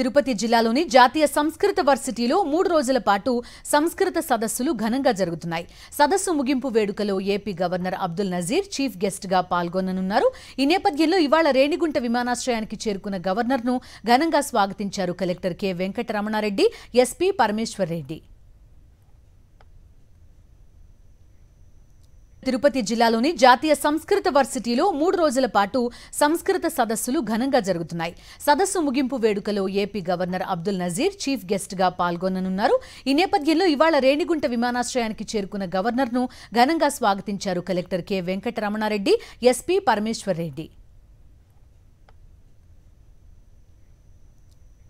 తిరుపతి జిల్లాలోని జాతీయ సంస్కృత వర్సిటీలో మూడు రోజుల పాటు సంస్కృత సదస్సులు ఘనంగా జరుగుతున్నాయి సదస్సు ముగింపు వేడుకలో AP governor Abdul Nazeer chief guest గా పాల్గొననున్నారు ఈ నేపథ్యంలో ఇవాళ రేణిగుంట విమానాశ్రయానికి చేరుకున్న గవర్నర్ ను ఘనంగా స్వాగతించారు collector K Venkataramana Reddy SP Parameshwar Reddy Tirupati జిల్లాలోని జాతీయ సంస్కృత వర్సిటీలో మూడు రోజుల పాటు సంస్కృత సదస్సులు ఘనంగా జరుగుతున్నాయి సదస్సు ముగింపు వేడుకలో AP governor Abdul Nazeer chief guest గా పాల్గొననున్నారు ఈ నేపథ్యంలో ఇవాళ రేణిగుంట విమానాశ్రయానికి చేరుకున్న గవర్నర్ ను ఘనంగా స్వాగతించారు collector K Venkataramana Reddy SP Parameshwar Reddy